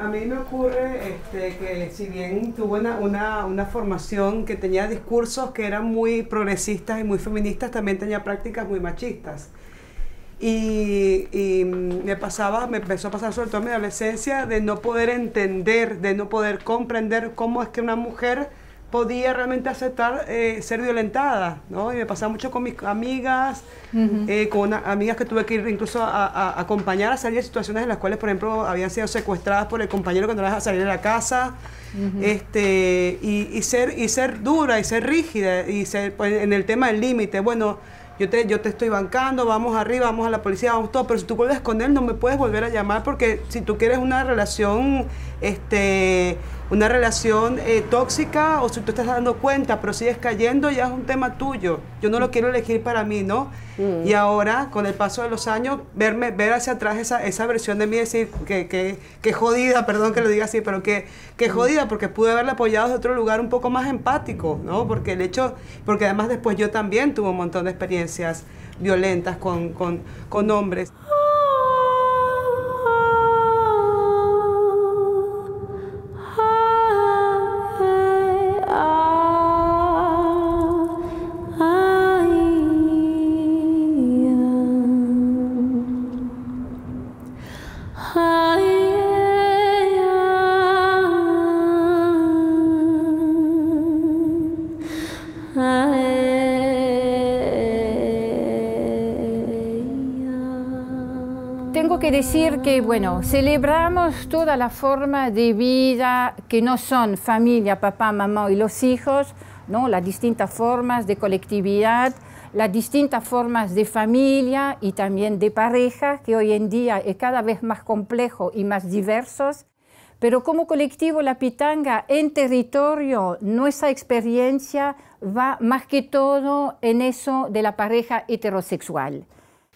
A mí me ocurre este, que si bien tuve una, formación que tenía discursos que eran muy progresistas y muy feministas, también tenía prácticas muy machistas. Y, y me pasaba, me empezó a pasar sobre todo en mi adolescencia, de no poder entender, de no poder comprender cómo es que una mujer podía realmente aceptar eh, ser violentada, ¿no? Y me pasaba mucho con mis amigas, eh, con amigas que tuve que ir incluso a, acompañar a salir de situaciones en las cuales, por ejemplo, habían sido secuestradas por el compañero que no las dejaba salir de la casa, este, y, ser, y ser dura, y ser rígida, y ser pues, en el tema del límite, bueno, yo te, yo te estoy bancando, vamos arriba, vamos a la policía, vamos todo, pero si tú vuelves con él no me puedes volver a llamar porque si tú quieres una relación, este una relación eh, tóxica o si tú estás dando cuenta, pero sigues cayendo, ya es un tema tuyo. Yo no lo quiero elegir para mí, ¿no? Mm. Y ahora, con el paso de los años, verme, ver hacia atrás esa, versión de mí, decir que, que, jodida, perdón que lo diga así, pero que, que mm. jodida, porque pude haberla apoyado desde otro lugar un poco más empático, ¿no? Porque el hecho, porque además después yo también tuve un montón de experiencias violentas con, con, con hombres. tengo que decir que, bueno, celebramos toda la forma de vida que no son familia, papá, mamá y los hijos, ¿no? las distintas formas de colectividad, las distintas formas de familia y también de pareja, que hoy en día es cada vez más complejo y más diversos. Pero como colectivo La Pitanga en territorio, nuestra experiencia va más que todo en eso de la pareja heterosexual.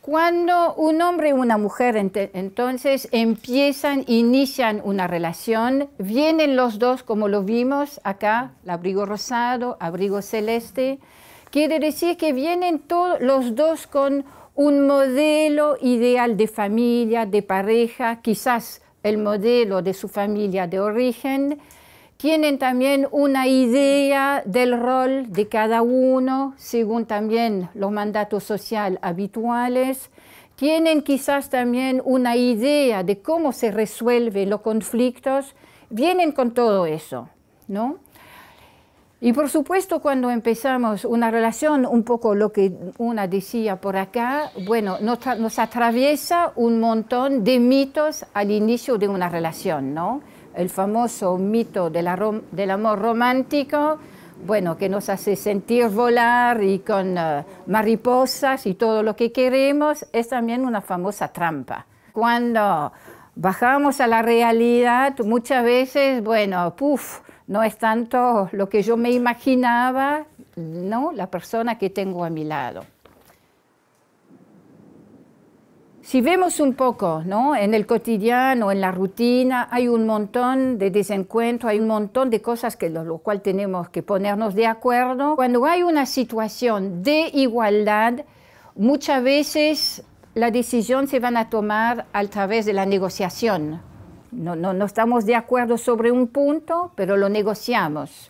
Cuando un hombre y una mujer entonces empiezan, inician una relación, vienen los dos, como lo vimos acá, el abrigo rosado, abrigo celeste, quiere decir que vienen todos los dos con un modelo ideal de familia, de pareja, quizás el modelo de su familia de origen, tienen también una idea del rol de cada uno, según también los mandatos sociales habituales, tienen quizás también una idea de cómo se resuelven los conflictos, vienen con todo eso, ¿no? Y por supuesto cuando empezamos una relación, un poco lo que una decía por acá, bueno, nos, nos atraviesa un montón de mitos al inicio de una relación, ¿no? el famoso mito del amor romántico, bueno, que nos hace sentir volar y con eh, mariposas y todo lo que queremos, es también una famosa trampa. Cuando bajamos a la realidad, muchas veces, bueno, puf, no es tanto lo que yo me imaginaba, ¿no? La persona que tengo a mi lado. Si vemos un poco, En el cotidiano, en la rutina, hay un montón de desencuentros, hay un montón de cosas que lo, lo cual tenemos que ponernos de acuerdo. Cuando hay una situación de igualdad, muchas veces la decisión se van a tomar a través de la negociación. no, no estamos de acuerdo sobre un punto, pero lo negociamos.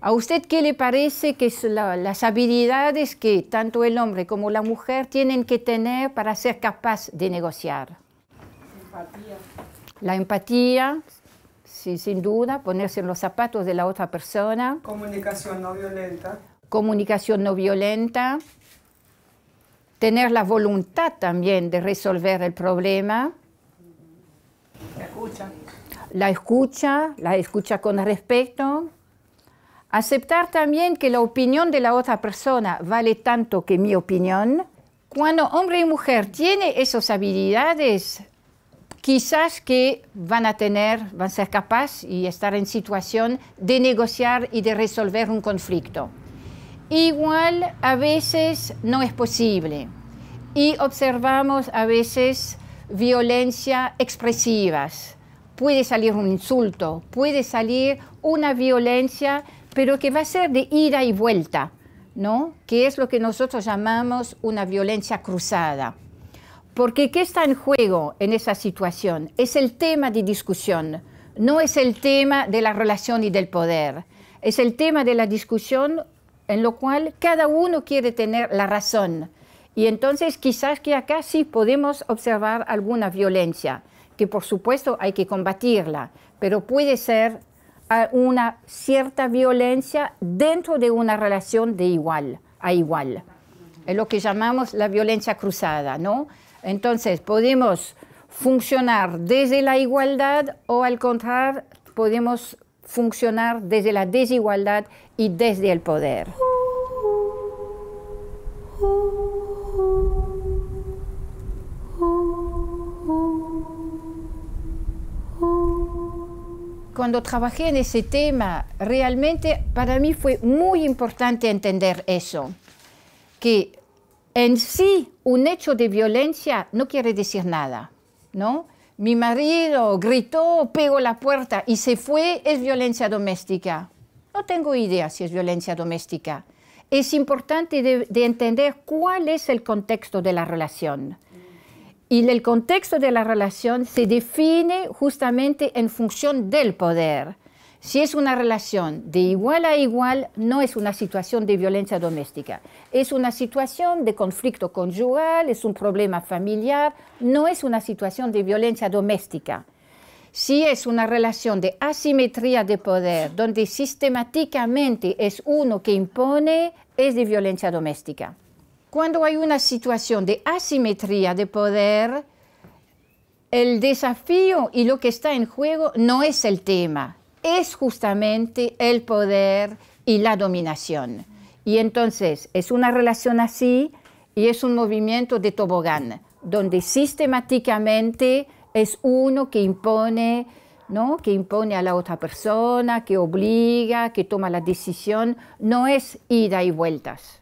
¿A usted qué le parece que son las habilidades que tanto el hombre como la mujer tienen que tener para ser capaz de negociar? Empatía. La empatía, sí, sin duda, ponerse en los zapatos de la otra persona. Comunicación no violenta. Comunicación no violenta. Tener la voluntad también de resolver el problema. La escucha. La escucha, la escucha con respeto Aceptar también que la opinión de la otra persona vale tanto que mi opinión. Cuando hombre y mujer tiene esas habilidades, quizás que van a tener, van a ser capaces y estar en situación de negociar y de resolver un conflicto. Igual a veces no es posible y observamos a veces violencia expresivas. Puede salir un insulto, puede salir una violencia pero que va a ser de ida y vuelta, ¿no? que es lo que nosotros llamamos una violencia cruzada. Porque ¿qué está en juego en esa situación? Es el tema de discusión, no es el tema de la relación y del poder, es el tema de la discusión en lo cual cada uno quiere tener la razón. Y entonces quizás que acá sí podemos observar alguna violencia, que por supuesto hay que combatirla, pero puede ser a una cierta violencia dentro de una relación de igual a igual. Es lo que llamamos la violencia cruzada, ¿no? Entonces, podemos funcionar desde la igualdad o al contrario, podemos funcionar desde la desigualdad y desde el poder. cuando trabajé en ese tema, realmente para mí fue muy importante entender eso, que en sí un hecho de violencia no quiere decir nada, ¿no? Mi marido gritó, pegó la puerta y se fue, es violencia doméstica. No tengo idea si es violencia doméstica. Es importante de, de entender cuál es el contexto de la relación. Y el contexto de la relación se define justamente en función del poder. Si es una relación de igual a igual, no es una situación de violencia doméstica. Es una situación de conflicto conyugal, es un problema familiar, no es una situación de violencia doméstica. Si es una relación de asimetría de poder, donde sistemáticamente es uno que impone, es de violencia doméstica. Cuando hay una situación de asimetría de poder, el desafío y lo que está en juego no es el tema, es justamente el poder y la dominación. Y entonces es una relación así y es un movimiento de tobogán, donde sistemáticamente es uno que impone, ¿no? que impone a la otra persona, que obliga, que toma la decisión, no es ida y vueltas.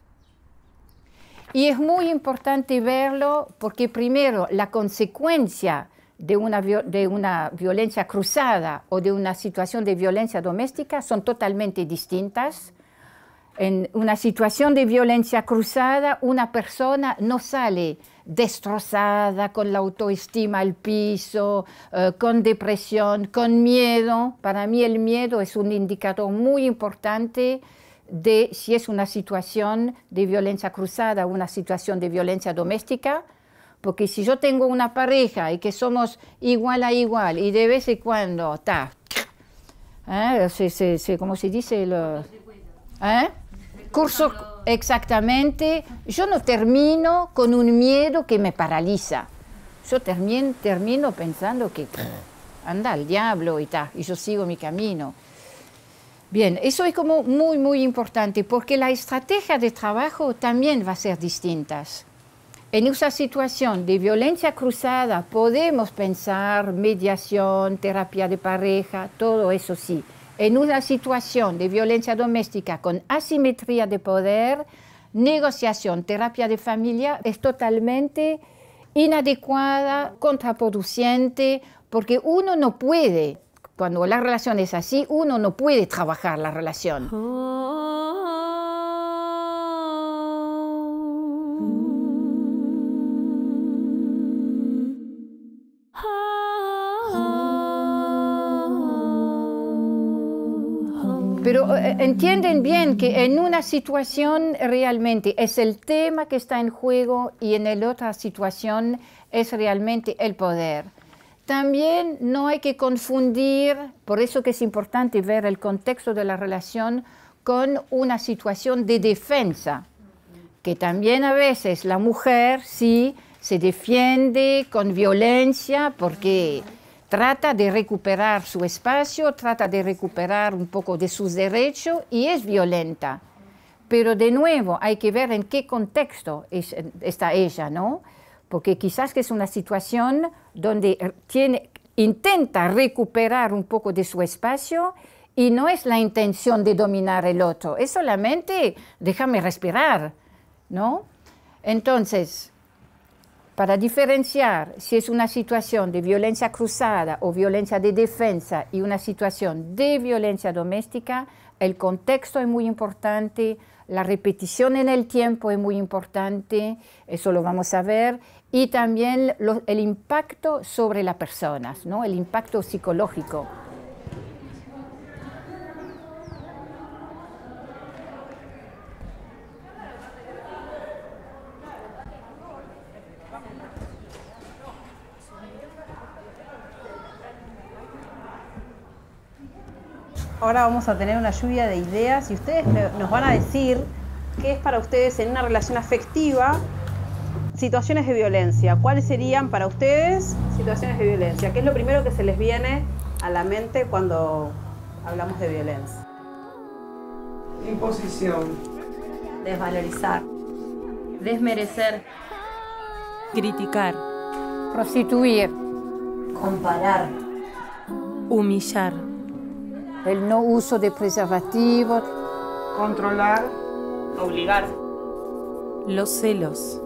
Y es muy importante verlo porque primero la consecuencia de una, de una violencia cruzada o de una situación de violencia doméstica son totalmente distintas. En una situación de violencia cruzada, una persona no sale destrozada, con la autoestima al piso, eh, con depresión, con miedo. Para mí el miedo es un indicador muy importante de si es una situación de violencia cruzada, o una situación de violencia doméstica, porque si yo tengo una pareja y que somos igual a igual y de vez en cuando, ta, ¿eh? se, ¿cómo se dice? Lo, ¿eh? Curso, exactamente, yo no termino con un miedo que me paraliza. Yo termino, termino pensando que anda el diablo y y yo sigo mi camino. Bien, eso es como muy, muy importante porque la estrategia de trabajo también va a ser distinta. En una situación de violencia cruzada podemos pensar mediación, terapia de pareja, todo eso sí. En una situación de violencia doméstica con asimetría de poder, negociación, terapia de familia es totalmente inadecuada, contraproducente, porque uno no puede cuando la relación es así, uno no puede trabajar la relación. Ah. Pero eh, eh, entienden bien que en una situación realmente es el tema que está en juego y en la otra situación es realmente el poder. También no hay que confundir, por eso que es importante ver el contexto de la relación con una situación de defensa, que también a veces la mujer sí se defiende con violencia porque trata de recuperar su espacio, trata de recuperar un poco de sus derechos y es violenta. Pero de nuevo hay que ver en qué contexto está ella, ¿no? porque quizás que es una situación donde eh, tiene, intenta recuperar un poco de su espacio y no es la intención de dominar el otro, es solamente déjame respirar, ¿no? Entonces, para diferenciar si es una situación de violencia cruzada o violencia de defensa y una situación de violencia doméstica, el contexto es muy importante, la repetición en el tiempo es muy importante, eso lo vamos a ver, y también el impacto sobre las personas, ¿no? el impacto psicológico. Ahora vamos a tener una lluvia de ideas y ustedes nos van a decir qué es para ustedes en una relación afectiva situaciones de violencia. ¿Cuáles serían para ustedes situaciones de violencia? ¿Qué es lo primero que se les viene a la mente cuando hablamos de violencia? Imposición. Desvalorizar. Desmerecer. Criticar. Prostituir. Comparar. Humillar el no uso de preservativos. Controlar. Obligar. Los celos.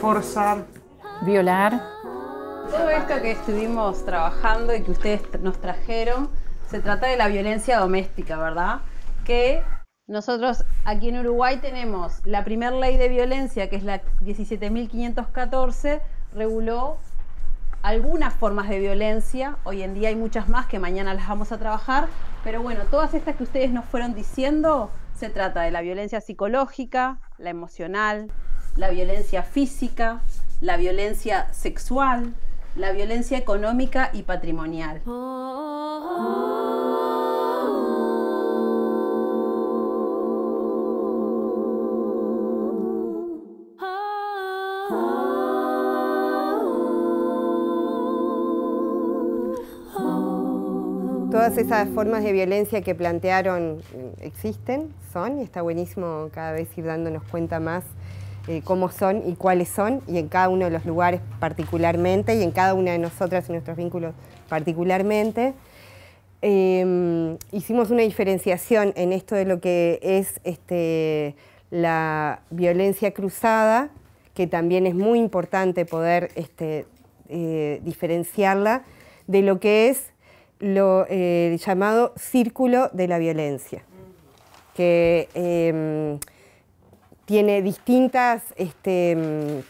Forzar. Violar. Todo esto que estuvimos trabajando y que ustedes nos trajeron, se trata de la violencia doméstica, ¿verdad? Que nosotros aquí en Uruguay tenemos la primera ley de violencia, que es la 17.514, reguló algunas formas de violencia, hoy en día hay muchas más que mañana las vamos a trabajar, pero bueno, todas estas que ustedes nos fueron diciendo, se trata de la violencia psicológica, la emocional, la violencia física, la violencia sexual, la violencia económica y patrimonial. Oh, oh, oh. todas esas formas de violencia que plantearon eh, existen, son, y está buenísimo cada vez ir dándonos cuenta más eh, cómo son y cuáles son, y en cada uno de los lugares particularmente, y en cada una de nosotras y nuestros vínculos particularmente. Em, hicimos una diferenciación en esto de lo que es este, la violencia cruzada, que también es muy importante poder este, eh, diferenciarla de lo que es lo eh, llamado círculo de la violencia, que em, tiene distintas, este, em,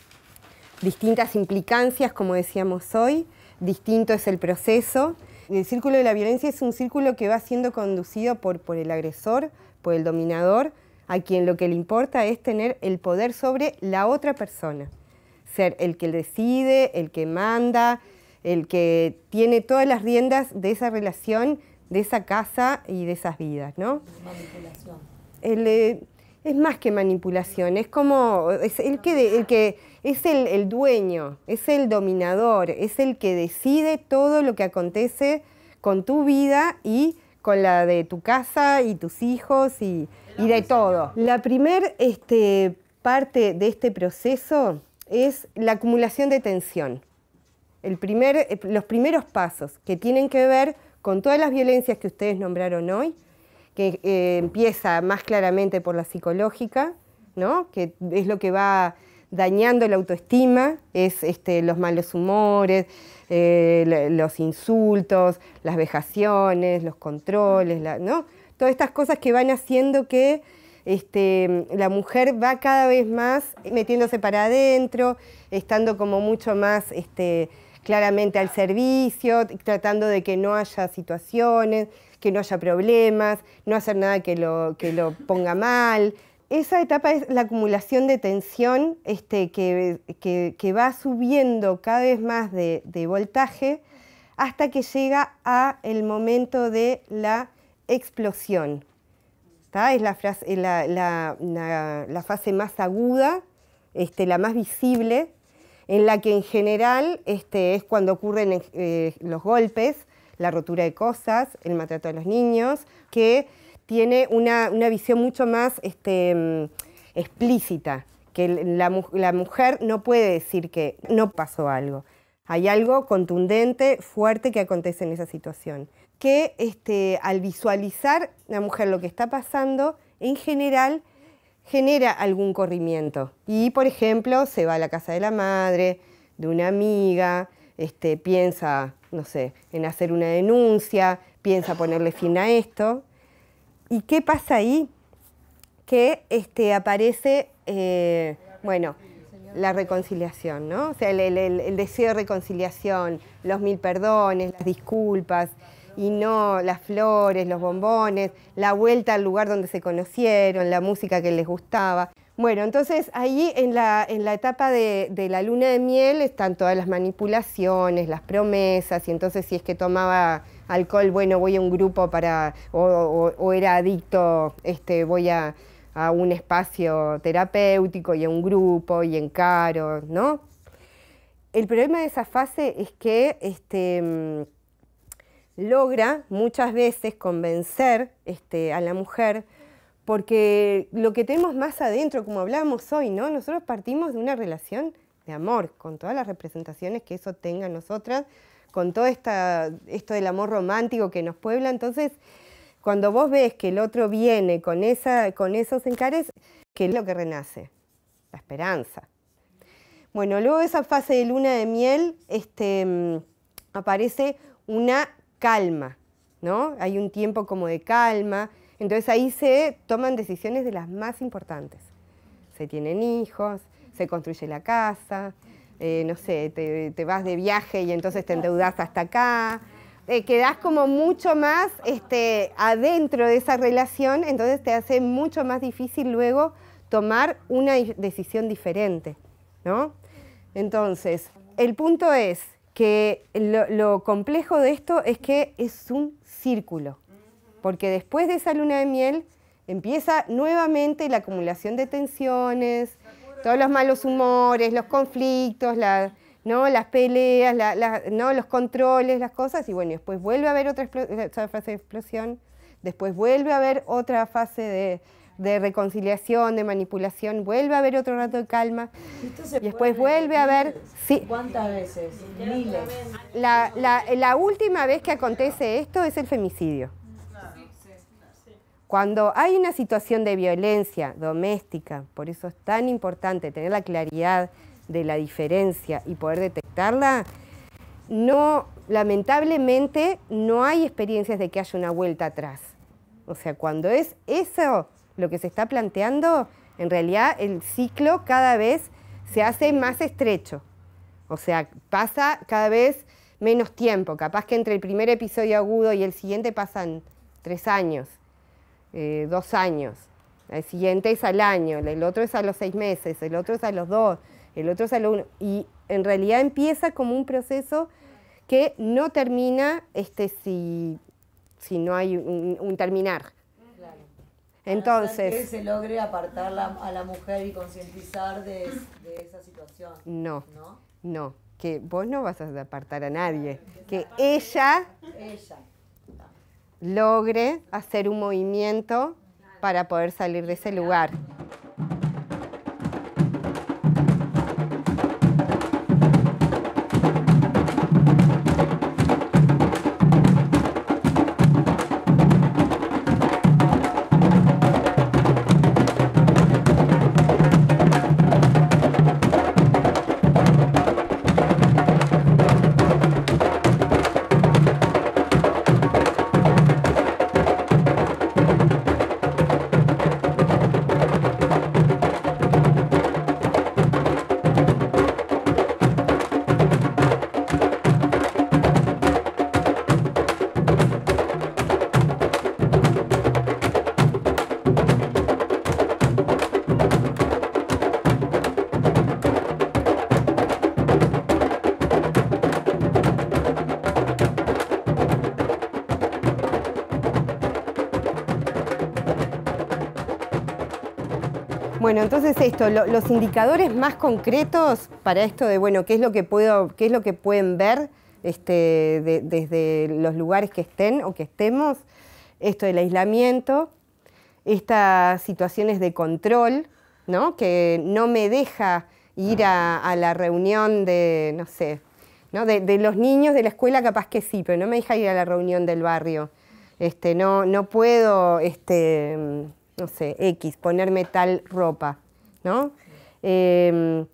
distintas implicancias, como decíamos hoy, distinto es el proceso. El círculo de la violencia es un círculo que va siendo conducido por el agresor, por el dominador, a quien lo que le importa es tener el poder sobre la otra persona, ser el que decide, el que manda, el que tiene todas las riendas de esa relación, de esa casa y de esas vidas, ¿no? Manipulación. es más que manipulación, es como, es el que, es el, dueño, es el dominador, es el que decide todo lo que acontece con tu vida y con la de tu casa y tus hijos y, de todo. La primera este, parte de este proceso es la acumulación de tensión el eh, los primeros pasos que tienen que ver con todas las violencias que ustedes nombraron hoy, que eh, empieza más claramente por la psicológica, ¿no? que es lo que va dañando la autoestima, es este, los malos humores, eh, los insultos, las vejaciones, los controles, ¿no? todas estas cosas que van haciendo que este, la mujer va cada vez más metiéndose para adentro, estando como mucho más... Este, claramente al servicio, tratando de que no haya situaciones, que no haya problemas, no hacer nada que lo, ponga mal. Esa etapa es la acumulación de tensión este, que, va subiendo cada vez más de, voltaje hasta que llega a el momento de la explosión. Es la, fase más aguda, este, la más visible en la que en general este, es cuando ocurren eh, los golpes, la rotura de cosas, el maltrato de los niños, que tiene una, visión mucho más este, mm, explícita, que la, mujer no puede decir que no pasó algo. Hay algo contundente, fuerte que acontece en esa situación. Que este, al visualizar la mujer lo que está pasando, en general genera algún corrimiento. Y, por ejemplo, se va a la casa de la madre, de una amiga, este, piensa, no sé, en hacer una denuncia, piensa ponerle fin a esto. ¿Y qué pasa ahí? Que este, aparece, eh, bueno, la reconciliación, ¿no? O sea, el deseo de reconciliación, los mil perdones, las disculpas y no las flores, los bombones, la vuelta al lugar donde se conocieron, la música que les gustaba. Bueno, entonces ahí en la, en la etapa de, la luna de miel están todas las manipulaciones, las promesas, y entonces si es que tomaba alcohol, bueno, voy a un grupo para, o, era adicto, este, voy a, un espacio terapéutico y a un grupo y en encaro, ¿no? El problema de esa fase es que este, logra muchas veces convencer este, a la mujer porque lo que tenemos más adentro, como hablábamos hoy, ¿no? Nosotros partimos de una relación de amor, con todas las representaciones que eso tenga nosotras, con todo esta, esto del amor romántico que nos puebla. Entonces, cuando vos ves que el otro viene con, esa, con esos encares, ¿qué es lo que renace? La esperanza. Bueno, luego de esa fase de luna de miel, este, mm, aparece una calma, ¿no? Hay un tiempo como de calma. Entonces ahí se toman decisiones de las más importantes. Se tienen hijos, se construye la casa, eh, no sé, te, vas de viaje y entonces te endeudas hasta acá. Eh, quedás como mucho más este, adentro de esa relación, entonces te hace mucho más difícil luego tomar una decisión diferente, ¿no? Entonces, el punto es, que lo, complejo de esto es que es un círculo, porque después de esa luna de miel empieza nuevamente la acumulación de tensiones, todos los malos humores, los conflictos, ¿no? las peleas, ¿no? los controles, las cosas, y bueno, después vuelve a haber otra, otra fase de explosión, después vuelve a haber otra fase de de reconciliación, de manipulación, vuelve a haber otro rato de calma y después vuelve a haber... Sí. ¿Cuántas veces? Miles. La, última vez que acontece esto es el femicidio. Cuando hay una situación de violencia doméstica, por eso es tan importante tener la claridad de la diferencia y poder detectarla, no, lamentablemente no hay experiencias de que haya una vuelta atrás. O sea, cuando es eso, lo que se está planteando, en realidad el ciclo cada vez se hace más estrecho. O sea, pasa cada vez menos tiempo. Capaz que entre el primer episodio agudo y el siguiente pasan tres años, eh, dos años. El siguiente es al año, el otro es a los seis meses, el otro es a los dos, el otro es a los uno. Y en realidad empieza como un proceso que no termina este, si, no hay un terminar. Entonces. Que se logre apartar a la mujer y concientizar de, esa situación. No, no. Que vos no vas a apartar a nadie. Que ella logre hacer un movimiento para poder salir de ese lugar. Bueno, entonces esto, los indicadores más concretos para esto de, bueno, qué es lo que, puedo, qué es lo que pueden ver este, desde los lugares que estén o que estemos, esto del aislamiento, estas situaciones de control, ¿no? que no me deja ir a, la reunión de, no sé, ¿no? De, de, los niños de la escuela capaz que sí, pero no me deja ir a la reunión del barrio. Este, no, no puedo... Este, no sé, X, ponerme tal ropa, ¿no? Em,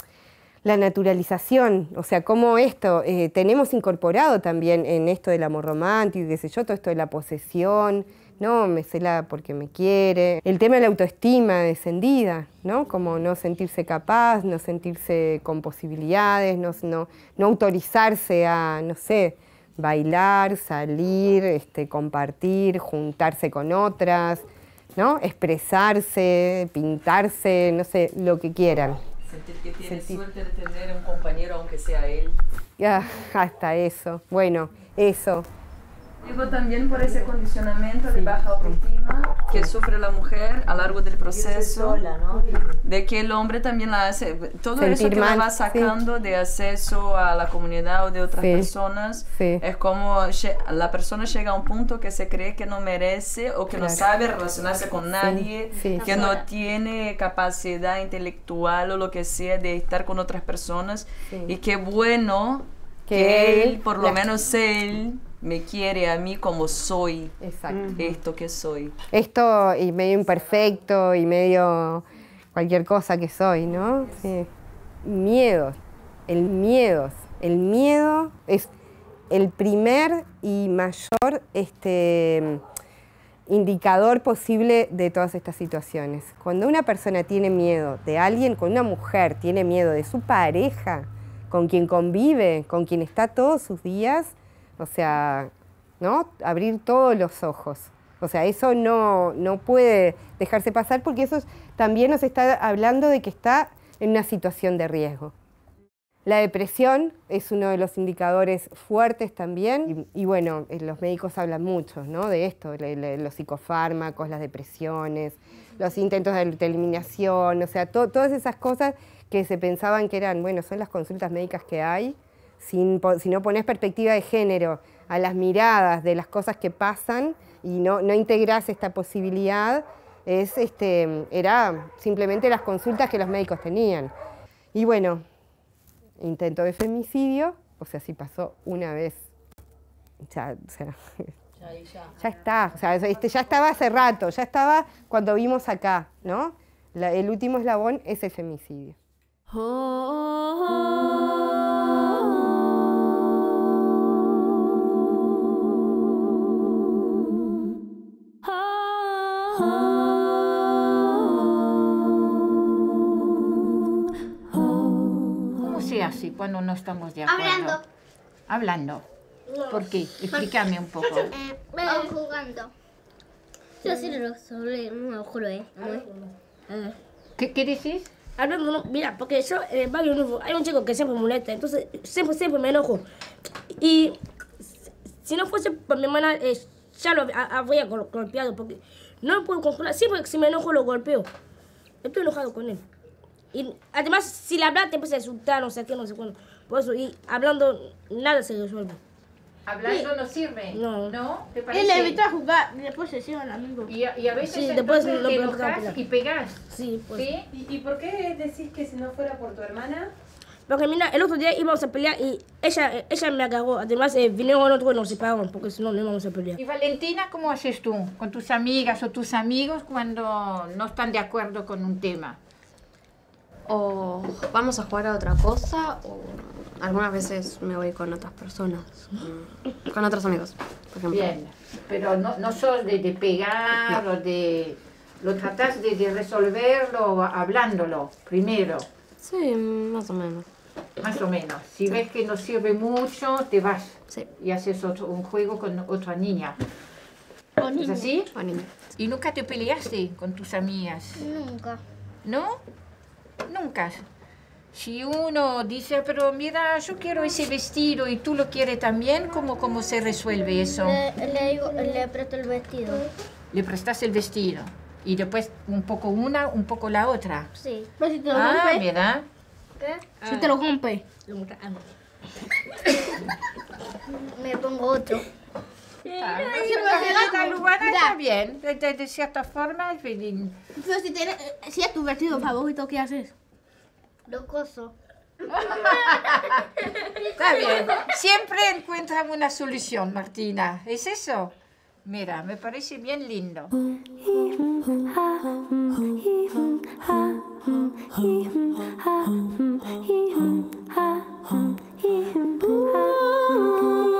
la naturalización, o sea, cómo esto eh, tenemos incorporado también en esto del amor romántico, qué sé yo, todo esto de la posesión, ¿no? Me cela porque me quiere. El tema de la autoestima descendida, ¿no? Como no sentirse capaz, no sentirse con posibilidades, no, no, autorizarse a, no sé, bailar, salir, este, compartir, juntarse con otras. ¿no? Expresarse, pintarse, no sé, lo que quieran. Sentir que tiene suerte de tener un compañero, aunque sea él. Ah, hasta eso. Bueno, eso. Digo también por ese condicionamiento de baja autoestima que sufre la mujer a lo largo del proceso, de que el hombre también la hace, todo eso que va sacando de acceso a la comunidad o de otras personas, es como la persona llega a un punto que se cree que no merece o que no sabe relacionarse con nadie, que no tiene capacidad intelectual o lo que sea de estar con otras personas y qué bueno que él, por lo menos él, me quiere a mí como soy. Exacto. Esto que soy. Esto y medio imperfecto y medio cualquier cosa que soy, ¿no? Sí. Miedos. El miedo. El miedo es el primer y mayor este, indicador posible de todas estas situaciones. Cuando una persona tiene miedo de alguien, cuando una mujer tiene miedo de su pareja, con quien convive, con quien está todos sus días, o sea, ¿no? Abrir todos los ojos. O sea, eso no, puede dejarse pasar porque eso también nos está hablando de que está en una situación de riesgo. La depresión es uno de los indicadores fuertes también y, bueno, eh, los médicos hablan mucho de esto, los psicofármacos, las depresiones, los intentos de eliminación, o sea, todas esas cosas que se pensaban que eran, bueno, son las consultas médicas que hay, si no pones perspectiva de género a las miradas de las cosas que pasan y no, no integras esta posibilidad, es, este, era simplemente las consultas que los médicos tenían. Y bueno, intento de femicidio, o sea, si pasó una vez, ya, está, este, ya estaba hace rato, ya estaba cuando vimos acá, ¿no? el último eslabón es el femicidio. Oh, oh, oh. cuando no estamos de acuerdo. Hablando. Hablando. ¿Por qué? Explícame un poco. Eh, ah, eh, jugando. Yo sí lo sobre, no juro, eh. ¿Qué, qué dices? Hablando, no, mira, porque yo en el barrio nuevo hay un chico que siempre molesta, entonces siempre, siempre me enojo. Y si no fuese por mi hermana, eh, ya lo habría golpeado, porque no lo puedo controlar. Siempre que si me enojo lo golpeo. Estoy enojado con él. Y además, si le hablas, te empieza a insultar, no sé qué, no sé cuándo. Por eso, y hablando, nada se resuelve. ¿Hablando no sirve. No. ¿No? ¿Te parece? Él le evita jugar, después se hicieron amigos. Y, y a veces sí, después lo te enojas y pegas. Sí, pues. ¿Sí? ¿Y, ¿Y, por qué decís que si no fuera por tu hermana? Porque mira, el otro día íbamos a pelear y ella, ella me agarró. Además, eh, vinieron otros y nos separaron porque si no, no íbamos a pelear. ¿Y Valentina, cómo haces tú con tus amigas o tus amigos cuando no están de acuerdo con un tema? o vamos a jugar a otra cosa o algunas veces me voy con otras personas, mm, con, otros amigos, por ejemplo. Bien, pero no, no sos de, pegar o de... Lo tratás de, resolverlo hablándolo primero. Sí, más o menos. Más o menos. Si ves que no sirve mucho, te vas y haces otro, un juego con otra niña. O niña. ¿Y nunca te peleaste con tus amigas? Nunca. ¿No? Nunca. Si uno dice, pero mira, yo quiero ese vestido y tú lo quieres también, ¿cómo, cómo se resuelve eso? Le, presto el vestido. Le prestas el vestido. Y después un poco una, un poco la otra. Sí. Pero si te lo ah, rompe. mira. ¿Qué? Si te lo rompe. Ah. Me pongo otro. Ah, está bien, de, cierta forma es bien. Eh, si, es tu vestido favorito, ¿qué haces? Lo está bien, siempre encuentran una solución, Martina, ¿es eso? Mira, me parece bien lindo.